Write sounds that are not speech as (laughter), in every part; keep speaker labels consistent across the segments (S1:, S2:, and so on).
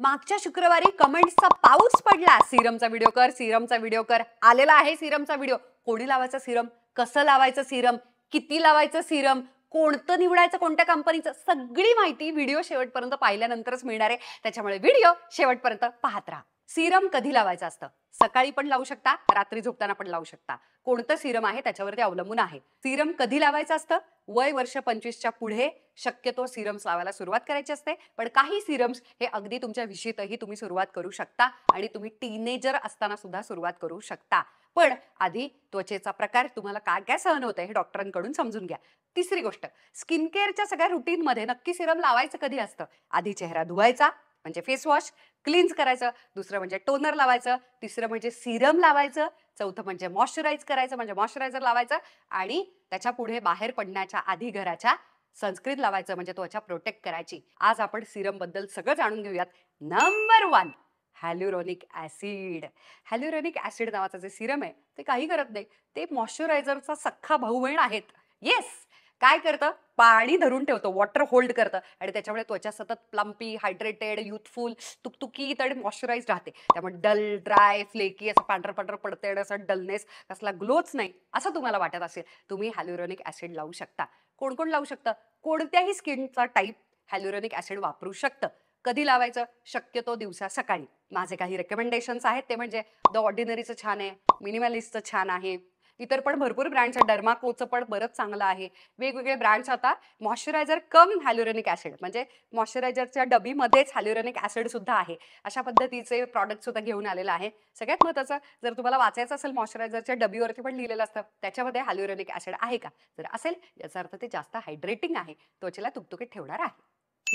S1: मागच्या शुक्रवारी कमेंट्सचा पाऊस पडला सिरमचा व्हिडिओ कर सिरमचा व्हिडिओ कर आलेला आहे सिरमचा व्हिडिओ कोणी लावायचा सिरम कसं लावायचं सिरम किती लावायचं सिरम कोणतं निवडायचं कोणत्या कंपनीचं सगळी माहिती व्हिडिओ शेवटपर्यंत पाहिल्यानंतरच मिळणार आहे त्याच्यामुळे व्हिडिओ शेवटपर्यंत पाहत राहा सिरम कधी लावायचं असतं सकाळी पण लावू शकता रात्री झोपताना पण लावू शकता कोणतं सिरम आहे त्याच्यावरती अवलंबून आहे सिरम कधी लावायचं असतं वय वर्ष पंचवीसच्या पुढे शक्यतो सिरम्स लावायला सुरुवात करायची असते पण काही सिरम्स हे अगदी तुमच्या विषयीतही तुम्ही सुरुवात करू शकता आणि तुम्ही टीनेजर असताना सुद्धा सुरुवात करू शकता पण आधी त्वचेचा प्रकार तुम्हाला काय काय सहन होतं हे डॉक्टरांकडून समजून घ्या तिसरी गोष्ट स्किन केअरच्या सगळ्या रुटीनमध्ये नक्की सिरम लावायचं कधी असतं आधी चेहरा धुवायचा म्हणजे फेसवॉश क्लीन्स करायचं दुसरं म्हणजे टोनर लावायचं तिसरं म्हणजे सिरम लावायचं चौथं म्हणजे मॉइश्चराईज करायचं म्हणजे मॉइश्चरायझर लावायचं आणि त्याच्या पुढे बाहेर पडण्याच्या आधी घराच्या संस्कृत लावायचं म्हणजे त्वचा प्रोटेक्ट करायची आज आपण सिरम बद्दल सगळं जाणून घेऊयात number one hyaluronic acid hyaluronic acid नावाचं जे सिरम आहे ते काही करत नाही ते मॉइश्चरायझरचा सख्खा भाऊ बहीण आहेत येस काय करतं पाणी धरून ठेवतं वॉटर होल्ड करतं आणि त्याच्यामुळे त्वचा सतत प्लम्पी हायड्रेटेड युथफुल तुकतुकीत आणि मॉइश्चराईज राहते त्यामुळे डल ड्राय फ्लेकी असं पांढर पांढर पडते असं डलनेस कसला ग्लोच नाही असं तुम्हाला वाटत असेल तुम्ही हॅल्युरोनिक ऍसिड लावू शकता कोण कोण लावू शकतं कोणत्याही स्किनचा टाईप हॅल्युरोनिक ऍसिड वापरू शकतं कधी लावायचं शक्यतो दिवसा सकाळी माझे काही रेकमेंडेशन्स आहेत ते म्हणजे द ऑर्डिनरीचं छान आहे मिनिमॅलिस्टचं छान आहे इतर पण भरपूर ब्रँड्स आहेत डर्माकोचं पण बरंच चांगलं आहे वेगवेगळे ब्रँड्स आता मॉइश्चरायझर कम हॅल्युरोनिक ॲसिड म्हणजे मॉइश्चरायझरच्या डबीमध्येच हॅल्युरोनिक ऍसिड सुद्धा आहे अशा पद्धतीचे प्रॉडक्ट सुद्धा घेऊन आलेलं आहे सगळ्यात महत्वाचं जर तुम्हाला वाचायचं असेल मॉइश्चरायझरच्या डबीवरती पण लिहिलेलं असतं त्याच्यामध्ये हॅल्युरोनिक ऍसिड आहे का जर असेल याचा अर्थ ते जास्त हायड्रेटिंग आहे त्वचेला तुकतुकीत ठेवणार आहे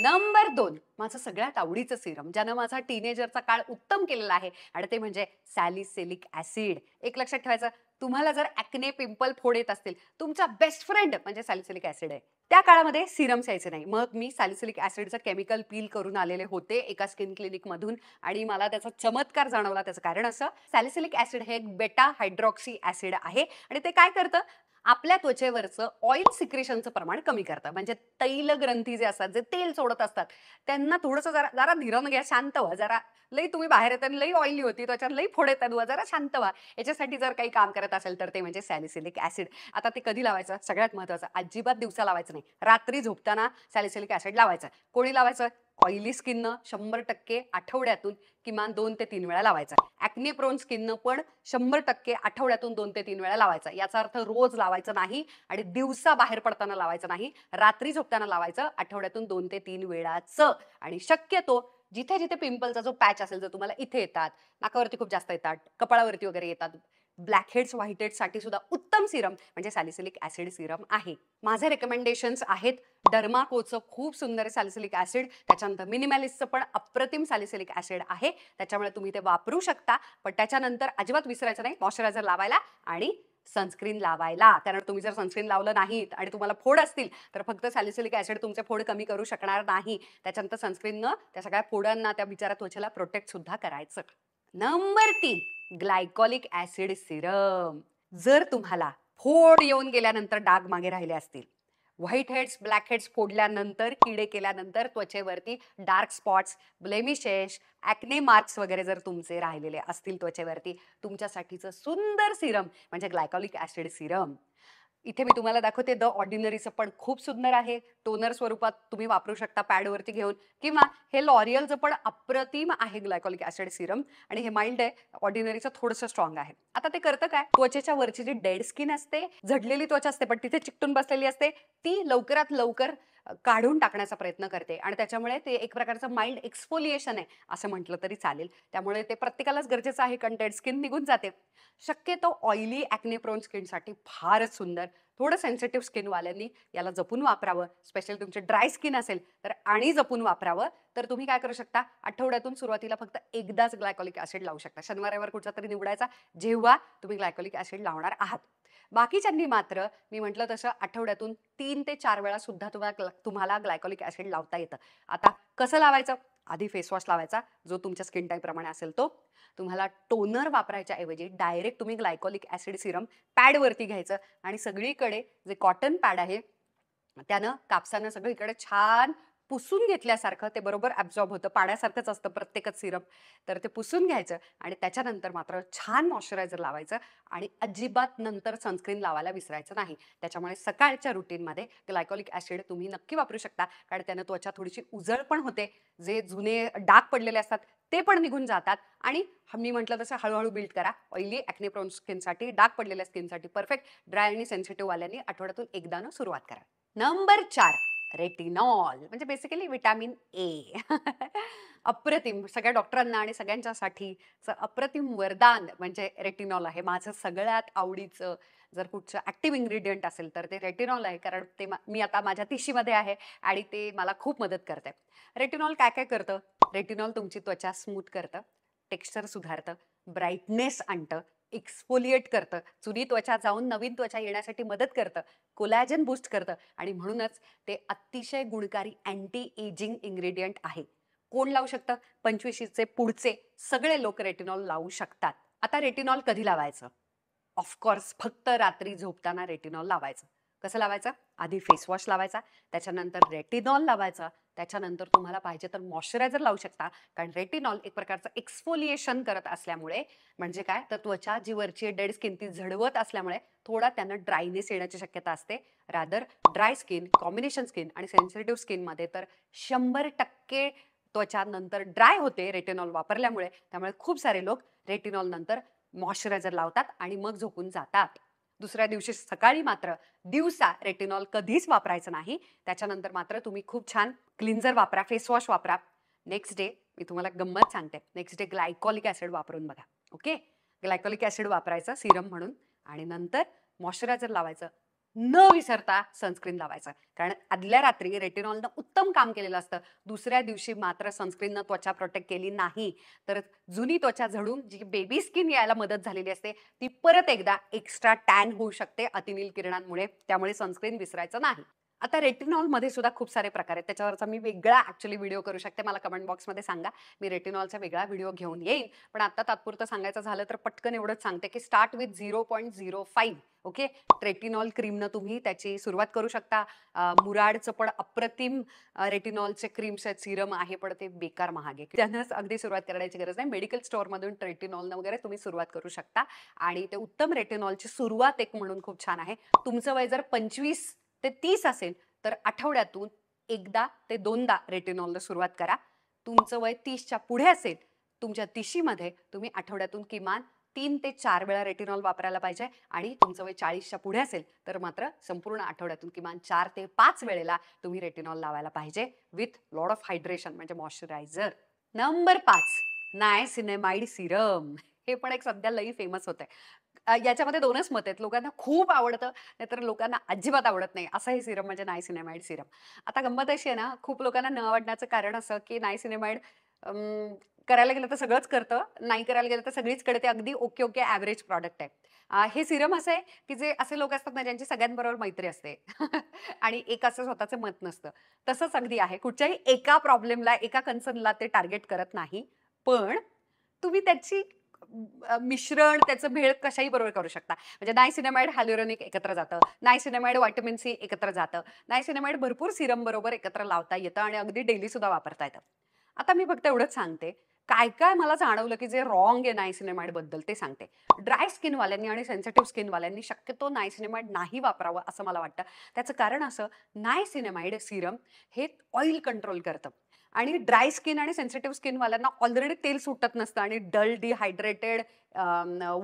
S1: नंबर दोन माझं सगळ्यात आवडीचं सिरम ज्यानं माझा टीनेजरचा काळ उत्तम केलेला आहे आणि ते म्हणजे सॅलिसिलिक ऍसिड एक लक्षात ठेवायचं तुम्हाला जर ॲक्ने पिंपल फोड येत असतील तुमचा बेस्ट फ्रेंड म्हणजे सॅलिसिलिक ऍसिड आहे त्या काळामध्ये सिरम यायचे नाही मग मी सॅलिसिलिक ऍसिडचं केमिकल पील करून आलेले होते एका स्किन क्लिनिकमधून आणि मला त्याचा चमत्कार जाणवला त्याचं कारण असं सॅलिसिलिक ऍसिड हे एक बेटा हायड्रॉक्सी ऍसिड आहे आणि ते काय करतं आपल्या त्वचेवरचं ऑइल सिक्रेशनचं प्रमाण कमी करतं म्हणजे तैल ग्रंथी जे असतात जे तेल सोडत असतात त्यांना थोडंसं जरा जरा धिरण घ्या शांत व्हा जरा लई तुम्ही बाहेर येतात लई ऑइली होती त्वचा लई फोड येतात व जरा शांत व्हा याच्यासाठी जर काही काम करत असेल तर ते म्हणजे सॅलिसिलिक ऍसिड आता ते कधी लावायचं सगळ्यात महत्त्वाचं अजिबात दिवसा लावायचं नाही रात्री झोपताना सॅलिसिलिक ऍसिड लावायचं कोणी लावायचं ऑइली स्किननं शंभर टक्के आठवड्यातून किमान दोन ते तीन वेळा लावायचा ॲक्ने प्रोन स्किननं पण शंभर टक्के आठवड्यातून दोन ते तीन वेळा लावायचा याचा अर्थ रोज लावायचा नाही आणि दिवसा बाहेर पडताना लावायचं नाही रात्री झोपताना लावायचं आठवड्यातून दोन ते तीन वेळाचं आणि शक्यतो जिथे जिथे पिंपलचा जो पॅच असेल जर तुम्हाला इथे येतात नाकावरती खूप जास्त येतात कपाळावरती वगैरे येतात ब्लॅकहेड्स साठी सुद्धा उत्तम सिरम म्हणजे सॅलिसिलिक ऍसिड सिरम आहे माझे रेकमेंडेशन्स आहेत डर्माकोचं खूप सुंदर सॅलिसिलिक ॲसिड त्याच्यानंतर मिनिमॅलिसचं पण अप्रतिम सॅलिसिलिक ऍसिड आहे त्याच्यामुळे तुम्ही ते वापरू शकता पण त्याच्यानंतर अजिबात विसरायचं नाही मॉइश्चरायझर लावायला आणि सनस्क्रीन लावायला कारण तुम्ही जर सनस्क्रीन लावलं नाहीत आणि तुम्हाला फोड असतील तर फक्त सॅलिसिलिक ऍसिड तुमचे फोड कमी करू शकणार नाही त्याच्यानंतर न त्या सगळ्या फोडांना त्या बिचारा त्वचेला प्रोटेक्ट सुद्धा करायचं नंबर तीन ग्लायकॉलिक ऍसिड सिरम जर तुम्हाला फोड येऊन गेल्यानंतर डाग मागे राहिले असतील व्हाईट हेड्स ब्लॅक हेड्स फोडल्यानंतर किडे केल्यानंतर त्वचेवरती dark spots blemishes acne marks वगैरे जर तुमचे राहिलेले असतील त्वचेवरती तुमच्यासाठीचं सुंदर सिरम म्हणजे ग्लायकॉलिक ऍसिड सिरम इथे मी तुम्हाला दाखवते द ऑर्डिनरीचं पण खूप सुंदर आहे टोनर स्वरूपात तुम्ही वापरू शकता पॅडवरती घेऊन किंवा हे लॉरियलचं पण अप्रतिम आहे ग्लायकॉलिक ऍसिड सिरम आणि हे माइल्ड आहे ऑर्डिनरीचं थोडंसं स्ट्रॉंग आहे आता ते करतं काय त्वचेच्या वरची जी डेड स्किन असते झडलेली त्वचा असते पण तिथे चिकटून बसलेली असते ती लवकरात लवकर काढून टाकण्याचा प्रयत्न करते आणि त्याच्यामुळे ते एक प्रकारचं माइल्ड एक्सपोलिएशन आहे असं म्हटलं तरी चालेल त्यामुळे ते प्रत्येकालाच गरजेचं आहे कंटेंट स्किन निघून जाते शक्यतो ऑइली ॲक्नेप्रोन स्किनसाठी फारच सुंदर थोडं सेन्सिटिव्ह स्किनवाल्यांनी याला जपून वापरावं स्पेशल तुमचे ड्राय स्किन असेल तर आणि जपून वापरावं तर तुम्ही काय करू शकता आठवड्यातून सुरुवातीला फक्त एकदाच ग्लायकॉलिक ॲसिड लावू शकता शनिवार कुठला तरी निवडायचा जेव्हा तुम्ही ग्लायकॉलिक ॲसिड लावणार आहात बाकीच्यांनी मात्र मी म्हटलं तसं आठवड्यातून तीन ते चार वेळा सुद्धा तुम्हाला तुम्हाला ग्लायकॉलिक ॲसिड लावता येतं आता कसं लावायचं आधी फेसवॉश लावायचा जो तुमच्या स्किन प्रमाणे असेल तो तुम्हाला टोनर वापरायच्या ऐवजी डायरेक्ट तुम्ही ग्लायकॉलिक ऍसिड सिरम पॅडवरती घ्यायचं आणि सगळीकडे जे कॉटन पॅड आहे त्यानं कापसानं सगळीकडे छान पुसून घेतल्यासारखं ते बरोबर ॲब्झॉर्ब होतं पाण्यासारखंच असतं प्रत्येकच सिरप तर ते पुसून घ्यायचं आणि त्याच्यानंतर मात्र छान मॉइश्चरायझर लावायचं आणि अजिबात नंतर सनस्क्रीन लावायला विसरायचं नाही त्याच्यामुळे सकाळच्या रुटीनमध्ये ग्लायकॉलिक ॲसिड तुम्ही नक्की वापरू शकता कारण त्यानं त्वचा थोडीशी उजळ पण होते जे जुने डाग पडलेले असतात ते पण निघून जातात आणि मी म्हटलं तसं हळूहळू बिल्ड करा ऑइली ॲक्नेप्रॉन स्किनसाठी डाग पडलेल्या स्किनसाठी परफेक्ट ड्राय आणि वाल्यांनी आठवड्यातून एकदानं सुरुवात करा नंबर चार रेटिनॉल म्हणजे बेसिकली विटॅमिन ए अप्रतिम सगळ्या डॉक्टरांना आणि सगळ्यांच्यासाठी अप्रतिम वरदान म्हणजे रेटिनॉल आहे माझं सगळ्यात आवडीचं जर कुठचं ॲक्टिव्ह इन्ग्रेडियंट असेल तर ते रेटिनॉल आहे कारण ते मी आता माझ्या तिशीमध्ये आहे आणि ते मला खूप मदत करते रेटिनॉल काय काय करतं रेटिनॉल तुमची त्वचा स्मूथ करतं टेक्स्चर सुधारतं ब्राईटनेस आणतं एक्सफोलिएट करतं जुनी त्वचा जाऊन नवीन त्वचा येण्यासाठी मदत करतं कोलॅजन बूस्ट करतं आणि म्हणूनच ते अतिशय गुणकारी अँटी एजिंग इंग्रेडियंट आहे कोण लावू शकतं पंचवीशीचे पुढचे सगळे लोक रेटिनॉल लावू शकतात आता रेटिनॉल कधी लावायचं ऑफकोर्स फक्त रात्री झोपताना रेटिनॉल लावायचं कसं लावायचं आधी फेसवॉश लावायचा त्याच्यानंतर रेटिनॉल लावायचा त्याच्यानंतर तुम्हाला पाहिजे तर मॉइश्चरायझर लावू शकता कारण रेटिनॉल एक प्रकारचं एक्सफोलिएशन करत असल्यामुळे म्हणजे काय तर त्वचा जी वरची डेड स्किन ती झडवत असल्यामुळे थोडा त्यांना ड्रायनेस येण्याची शक्यता असते rather dry skin combination skin आणि सेन्सिटिव्ह स्किनमध्ये तर शंभर टक्के त्वचा नंतर ड्राय होते रेटिनॉल वापरल्यामुळे त्यामुळे खूप सारे लोक रेटिनॉल नंतर मॉइश्चरायझर लावतात आणि मग झोपून जातात दुसऱ्या दिवशी सकाळी मात्र दिवसा रेटिनॉल कधीच वापरायचं नाही त्याच्यानंतर मात्र तुम्ही खूप छान क्लिन्झर वापरा फेसवॉश वापरा नेक्स्ट डे मी तुम्हाला गंमत सांगते नेक्स्ट डे ग्लायकॉलिक ॲसिड वापरून बघा ओके ग्लायकॉलिक ॲसिड वापरायचं सिरम म्हणून आणि नंतर मॉइश्चरायझर लावायचं न विसरता सनस्क्रीन लावायचं कारण आदल्या रात्री रेटिनॉलनं उत्तम काम केलेलं असतं दुसऱ्या दिवशी मात्र सनस्क्रीननं त्वचा प्रोटेक्ट केली नाही तर जुनी त्वचा झडून जी बेबी स्किन यायला मदत झालेली असते ती परत एकदा एक्स्ट्रा टॅन होऊ शकते अतिनील किरणांमुळे त्यामुळे सनस्क्रीन विसरायचं नाही आता रेटिनॉलमध्ये सुद्धा खूप सारे प्रकार आहेत त्याच्यावरचा मी वेगळा ॲक्च्युली व्हिडिओ करू शकते मला कमेंट बॉक्समध्ये सांगा मी रेटिनॉलचा वेगळा व्हिडिओ घेऊन येईन पण आता तात्पुरतं सांगायचं झालं तर पटकन एवढंच सांगते की start with zero point zero five okay retinol क्रीमनं तुम्ही त्याची सुरुवात करू शकता मुराडचं पण अप्रतिम रेटिनॉलचे क्रीम्स आहेत सिरम आहे पण ते बेकार महागे त्यांनाच अगदी सुरुवात करायची गरज नाही मेडिकल स्टोअरमधून रेटिनॉलनं वगैरे तुम्ही सुरुवात करू शकता आणि ते उत्तम रेटिनॉलची सुरुवात एक म्हणून खूप छान आहे तुमचं वय जर पंचवीस ते तीस असेल तर आठवड्यातून एकदा ते दोनदा रेटिनॉलला सुरुवात करा तुमचं वय तीसच्या पुढे असेल तुमच्या तिशीमध्ये तुम्ही आठवड्यातून किमान तीन ते चार वेळा रेटिनॉल वापरायला पाहिजे आणि तुमचं वय चाळीसच्या पुढे असेल तर मात्र संपूर्ण आठवड्यातून किमान चार ते पाच वेळेला तुम्ही रेटिनॉल लावायला पाहिजे विथ लॉड ऑफ हायड्रेशन म्हणजे मॉइश्चरायझर नंबर पाच नायसिनेमाइड सिरम हे पण एक सध्या लई फेमस होत आहे याच्यामध्ये दोनच मत आहेत लोकांना खूप आवडतं नाहीतर लोकांना अजिबात आवडत नाही असं हे सिरम म्हणजे नाय सिनेमाइड सिरम आता गंमत अशी आहे ना खूप लोकांना न आवडण्याचं कारण असं की नाय सिनेमाइड करायला गेलं तर सगळंच करतं नाही करायला गेलं तर सगळीच कडे ते अगदी ओके ओके ॲव्हरेज प्रॉडक्ट आहे हे सिरम असं आहे की जे असे लोक असतात ना ज्यांची सगळ्यांबरोबर मैत्री असते (laughs) आणि एक असं स्वतःचं मत नसतं तसंच अगदी आहे कुठच्याही एका प्रॉब्लेमला एका कन्सर्नला ते टार्गेट करत नाही पण तुम्ही त्याची मिश्रण त्याचं भेळ कशाही बरोबर करू शकता म्हणजे सिनेमाइड हॅल्युरोनिक एकत्र जातं सिनेमाइड व्हायटमिन सी एकत्र जातं सिनेमाइड भरपूर सिरम बरोबर एकत्र लावता येतं आणि अगदी डेली सुद्धा वापरता येतं आता मी फक्त एवढंच सांगते काय काय मला जाणवलं की जे रॉंग आहे नायसिनेमाइड बद्दल ते सांगते ड्राय स्किनवाल्यांनी आणि सेन्सिटिव्ह स्किनवाल्यांनी शक्यतो नायसिनेमाइड नाही वापरावं असं मला वाटतं त्याचं कारण असं नायसिनेमाइड सिरम हे ऑइल कंट्रोल करतं आणि ड्राय स्किन आणि सेन्सिटिव्ह स्किनवाल्यांना ऑलरेडी तेल सुटत नसतं आणि डल डिहायड्रेटेड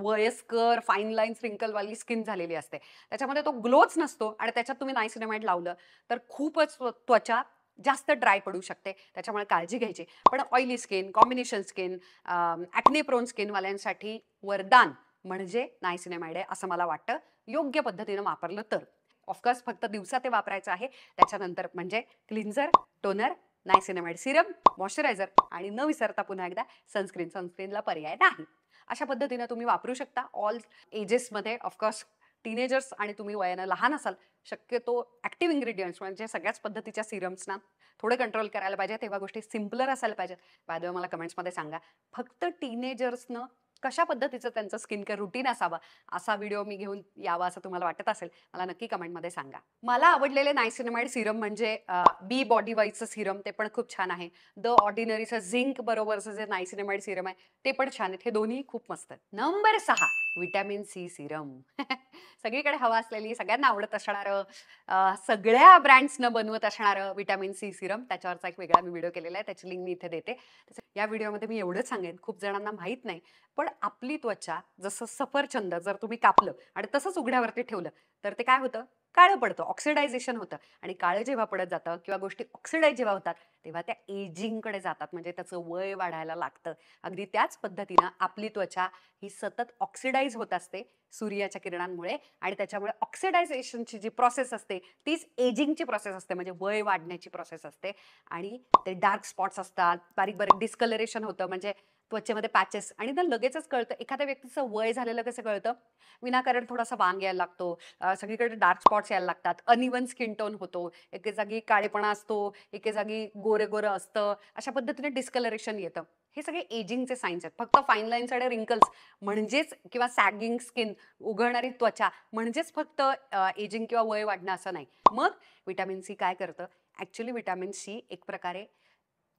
S1: वयस्कर फाईन लाईन स्प्रिंकलवाली स्किन झालेली असते त्याच्यामध्ये तो ग्लोच नसतो आणि त्याच्यात तुम्ही नायसिनेमाइड लावलं तर खूपच त्वचा जास्त ड्राय पडू शकते त्याच्यामुळे काळजी घ्यायची पण oily skin combination skin acne prone स्किनवाल्यांसाठी वरदान म्हणजे नायसिनेमाइड आहे असं मला वाटतं योग्य पद्धतीनं वापरलं तर ऑफकोर्स फक्त दिवसा ते वापरायचं आहे त्याच्यानंतर म्हणजे cleanser toner niacinamide serum moisturiser आणि न विसरता पुन्हा एकदा सनस्क्रीन सनस्क्रीनला पर्याय नाही अशा पद्धतीनं तुम्ही वापरू शकता ऑल एजेसमध्ये ऑफकोर्स टीनेजर्स आणि तुम्ही वयानं लहान असाल शक्यतो ॲक्टिव्ह इंग्रेडियंट्स म्हणजे सगळ्याच पद्धतीच्या सिरम्सना थोडे कंट्रोल करायला पाहिजे तेव्हा गोष्टी सिम्पलर असायला पाहिजेत बाय मला कमेंट्समध्ये सांगा फक्त टीनेजर्सनं कशा पद्धतीचं त्यांचं स्किन केअर रुटीन असावा असा व्हिडिओ मी घेऊन यावा असं तुम्हाला वाटत असेल मला नक्की कमेंटमध्ये सांगा मला आवडलेले नायसिनमाइड सिरम म्हणजे बी बॉडी वाईजचं सिरम ते पण खूप छान आहे द ऑर्डिनरीचं झिंक बरोबरचं जे नायसिनमाइड सिरम आहे ते पण छान आहेत हे दोन्ही खूप मस्त आहेत नंबर सहा विटॅमिन सी सिरम (laughs) सगळीकडे हवा असलेली सगळ्यांना आवडत असणारं सगळ्या ब्रँड्सनं बनवत असणारं विटॅमिन सी सिरम त्याच्यावरचा एक वेगळा मी व्हिडिओ केलेला आहे त्याची लिंक मी इथे देते या व्हिडिओमध्ये मी एवढंच सांगेन खूप जणांना माहीत नाही पण आपली त्वचा जसं सफरचंद जर तुम्ही कापलं आणि तसंच उघड्यावरती ठेवलं तर ते काय होतं काळं पडतं ऑक्सिडायझेशन होतं आणि काळं जेव्हा पडत जातं किंवा गोष्टी ऑक्सिडाईज जेव्हा होतात तेव्हा त्या एजिंगकडे जातात म्हणजे त्याचं वय वाढायला लागतं अगदी त्याच पद्धतीनं आपली त्वचा ही सतत ऑक्सिडाईज होत असते सूर्याच्या किरणांमुळे आणि त्याच्यामुळे ऑक्सिडायझेशनची जी प्रोसेस असते तीच एजिंगची प्रोसेस असते म्हणजे वय वाढण्याची प्रोसेस असते आणि ते डार्क स्पॉट्स असतात बारीक बारीक डिस्कलरेशन होतं म्हणजे त्वचेमध्ये पॅचेस आणि तर लगेचच कळतं एखाद्या व्यक्तीचं वय झालेलं कसं कळतं विनाकारण थोडासा वांग यायला लागतो सगळीकडे डार्क स्पॉट्स यायला लागतात अनइवन स्किन टोन होतो एके जागी काळेपणा असतो एके जागी गोरे गोरं असतं अशा पद्धतीने डिस्कलरेशन येतं हे सगळे एजिंगचे सायन्स आहेत फक्त फाईन लाईन्स आणि रिंकल्स म्हणजेच किंवा सॅगिंग स्किन उघडणारी त्वचा म्हणजेच फक्त एजिंग किंवा वय वाढणं असं नाही मग विटॅमिन सी काय करतं ॲक्च्युली विटॅमिन सी एक प्रकारे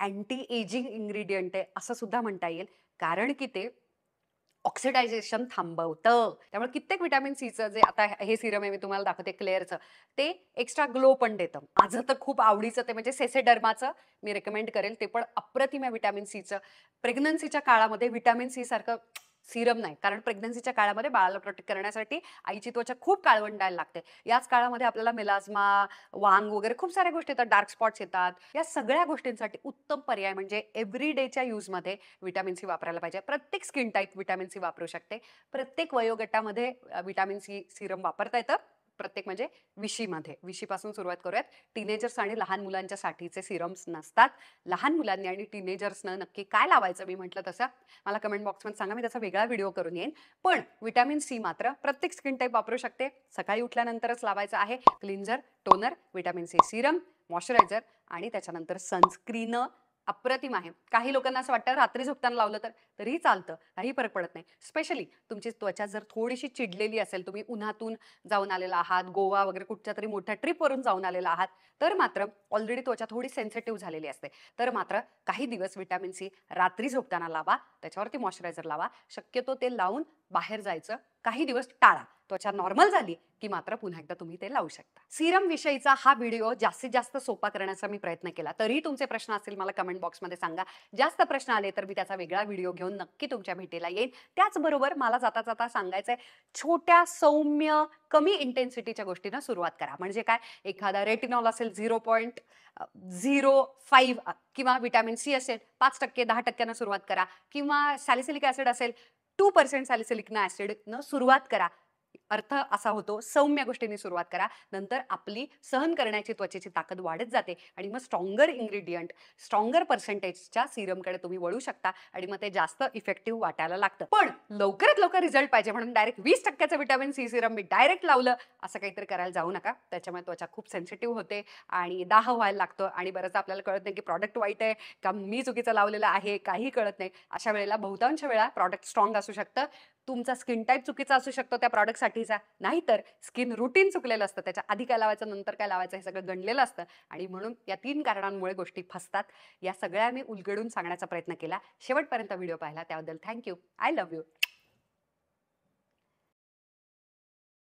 S1: अँटी एजिंग इंग्रेडियंट आहे असं सुद्धा म्हणता येईल कारण की ते ऑक्सिडायझेशन थांबवतं त्यामुळे कित्येक विटॅमिन सीचं जे आता हे सिरम आहे मी तुम्हाला दाखवते क्लेअरचं ते एक्स्ट्रा ग्लो पण देतं माझं तर खूप आवडीचं ते म्हणजे सेसेडर्माचं मी रेकमेंड करेल ते पण अप्रतिम आहे विटॅमिन सीचं प्रेग्नन्सीच्या काळामध्ये विटॅमिन सी सारखं सिरम नाही कारण प्रेग्नन्सीच्या काळामध्ये बाळाला प्रोटेक्ट करण्यासाठी आईची त्वचा खूप काळवंडायला लागते याच काळामध्ये आपल्याला मिलाज्मा वांग वगैरे खूप साऱ्या गोष्टी येतात डार्क स्पॉट्स येतात या सगळ्या गोष्टींसाठी उत्तम पर्याय म्हणजे एव्हरी डेच्या यूजमध्ये व्हिटॅमिन सी वापरायला पाहिजे प्रत्येक स्किन टाईप व्हिटॅमिन सी वापरू शकते प्रत्येक वयोगटामध्ये व्हिटॅमिन सी सिरम वापरता येतं प्रत्येक म्हणजे विशीमध्ये विशीपासून सुरुवात करूयात टीनेजर्स आणि लहान मुलांच्यासाठीचे सिरम्स नसतात लहान मुलांनी आणि टीनेजर्सनं नक्की काय लावायचं मी म्हटलं तसं मला कमेंट बॉक्समध्ये सांगा मी त्याचा वेगळा व्हिडिओ करून येईन पण विटॅमिन सी मात्र प्रत्येक स्किन टाईप वापरू शकते सकाळी उठल्यानंतरच लावायचं आहे cleanser toner vitamin C serum moisturiser आणि त्याच्यानंतर सनस्क्रीन अप्रतिम आहे काही लोकांना असं वाटतं रात्री झोपताना लावलं तर तरीही चालतं काही फरक पडत नाही स्पेशली तुमची त्वचा जर थोडीशी चिडलेली असेल तुम्ही उन्हातून जाऊन आलेला आहात गोवा वगैरे कुठच्या तरी मोठ्या ट्रिपवरून जाऊन आलेला आहात तर मात्र ऑलरेडी त्वचा थोडी सेन्सिटिव्ह झालेली असते तर मात्र काही दिवस विटॅमिन सी रात्री झोपताना लावा त्याच्यावरती मॉइश्चरायझर लावा शक्यतो ते लावून बाहेर जायचं काही दिवस टाळा त्वचा नॉर्मल झाली की मात्र पुन्हा एकदा तुम्ही ते लावू शकता सिरम विषयीचा हा व्हिडिओ जास्तीत जास्त सोपा करण्याचा मी प्रयत्न केला तरीही तुमचे प्रश्न असतील मला कमेंट बॉक्समध्ये सांगा जास्त प्रश्न आले तर मी त्याचा वेगळा व्हिडिओ घेऊन नक्की तुमच्या भेटीला येईल त्याचबरोबर मला जाता जाता सांगायचंय छोट्या सौम्य कमी इंटेन्सिटीच्या गोष्टींना सुरुवात करा म्हणजे काय एखादा रेटिनॉल असेल झिरो पॉईंट झिरो फाईव्ह किंवा विटॅमिन सी असेल पाच टक्के दहा टक्क्यानं सुरुवात करा किंवा सॅलिसिलिक ऍसिड असेल टू पर्सेंट सॅलिसिलिकनं न सुरुवात करा अर्थ असा होतो सौम्य गोष्टींनी सुरुवात करा नंतर आपली सहन करण्याची त्वचेची ताकद वाढत जाते आणि मग स्ट्रॉंगर इंग्रेडियंट स्ट्रॉंगर पर्सेंटेजच्या सिरमकडे तुम्ही वळू शकता आणि मग ते जास्त इफेक्टिव्ह वाटायला लागतं पण लवकरात लवकर रिझल्ट पाहिजे म्हणून डायरेक्ट वीस टक्क्याचं विटामिन सी सिरम मी डायरेक्ट लावलं असं काहीतरी करायला जाऊ नका त्याच्यामुळे त्वचा खूप सेन्सिटिव्ह होते आणि दाह व्हायला लागतो आणि बरंच आपल्याला कळत नाही की प्रॉडक्ट वाईट आहे का मी चुकीचं लावलेलं आहे काही कळत नाही अशा वेळेला बहुतांश वेळा प्रॉडक्ट स्ट्रॉंग असू शकतं तुमचा स्किन टाईप चुकीचा असू शकतो त्या प्रॉडक्टसाठीचा नाहीतर स्किन रुटीन चुकलेलं असतं त्याच्या आधी काय लावायचं नंतर काय लावायचं हे सगळं गणलेलं असतं आणि म्हणून या तीन कारणांमुळे गोष्टी फसतात या सगळ्या मी उलगडून सांगण्याचा प्रयत्न केला शेवटपर्यंत व्हिडिओ पाहिला त्याबद्दल थँक्यू आय लव्ह यू